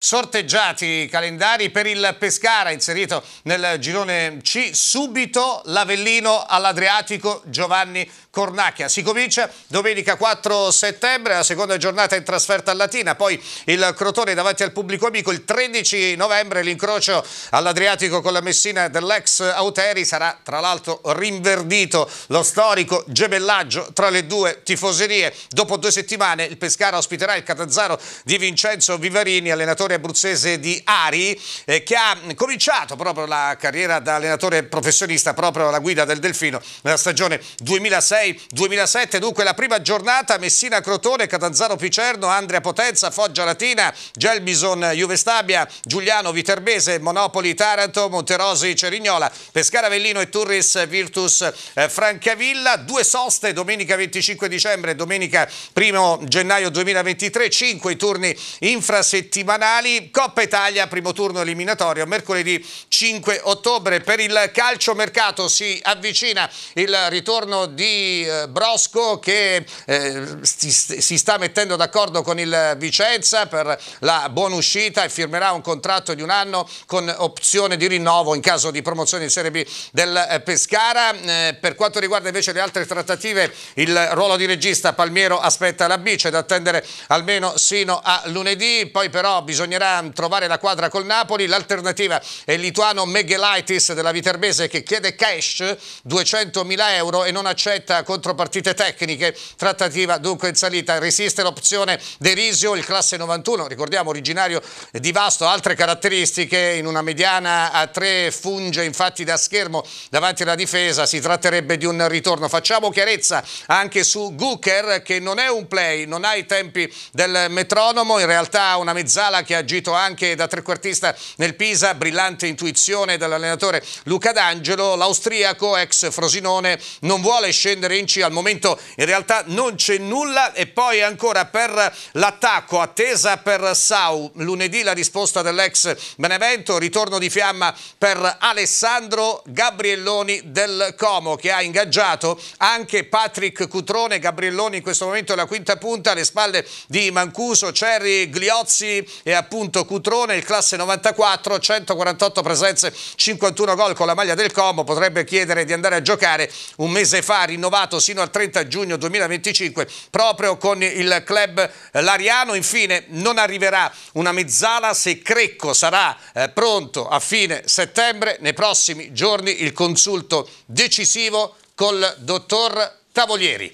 Sorteggiati i calendari per il Pescara inserito nel girone C, subito l'Avellino all'Adriatico Giovanni Cornacchia. Si comincia domenica 4 settembre, la seconda giornata in trasferta a Latina, poi il Crotone davanti al pubblico amico il 13 novembre, l'incrocio all'Adriatico con la Messina dell'ex Auteri, sarà tra l'altro rinverdito lo storico gemellaggio tra le due tifoserie. Dopo due settimane il Pescara ospiterà il Catanzaro di Vincenzo Vivarini, allenatore allenatore abruzzese di Ari eh, che ha cominciato proprio la carriera da allenatore professionista proprio alla guida del Delfino nella stagione 2006-2007 dunque la prima giornata Messina-Crotone, Catanzaro-Picerno, Andrea Potenza, Foggia-Latina, Gelbison, Juve-Stabia, Giuliano, Viterbese, Monopoli-Taranto, Monterosi-Cerignola, pescara Avellino e Turris-Virtus-Francavilla eh, due soste domenica 25 dicembre e domenica 1 gennaio 2023 5 turni infrasettimanali mondiali, Coppa Italia, primo turno eliminatorio, mercoledì 5 ottobre. Per il calciomercato si avvicina il ritorno di eh, Brosco che eh, si, si sta mettendo d'accordo con il Vicenza per la buona uscita e firmerà un contratto di un anno con opzione di rinnovo in caso di promozione in Serie B del eh, Pescara. Eh, per quanto riguarda invece le altre trattative, il ruolo di regista Palmiero aspetta la bice da attendere almeno sino a lunedì, poi però bisogna bisognerà trovare la quadra col Napoli, l'alternativa è il lituano Megelaitis della Viterbese che chiede cash 200.000 euro e non accetta contropartite tecniche, trattativa dunque in salita, resiste l'opzione Derisio, il classe 91, ricordiamo originario di Vasto, altre caratteristiche in una mediana a tre funge infatti da schermo davanti alla difesa, si tratterebbe di un ritorno, facciamo chiarezza anche su Guker che non è un play, non ha i tempi del metronomo, in realtà una mezzala che ha agito anche da trequartista nel Pisa, brillante intuizione dall'allenatore Luca D'Angelo, l'austriaco ex Frosinone non vuole scendere in C, al momento in realtà non c'è nulla e poi ancora per l'attacco attesa per Sau, lunedì la risposta dell'ex Benevento, ritorno di fiamma per Alessandro Gabrielloni del Como che ha ingaggiato anche Patrick Cutrone, Gabrielloni in questo momento è la quinta punta alle spalle di Mancuso, Cerri, Gliozzi e appunto appunto Cutrone, il classe 94, 148 presenze, 51 gol con la maglia del Como, potrebbe chiedere di andare a giocare un mese fa, rinnovato sino al 30 giugno 2025, proprio con il club Lariano. Infine non arriverà una mezzala se Crecco sarà eh, pronto a fine settembre, nei prossimi giorni il consulto decisivo col dottor Tavolieri.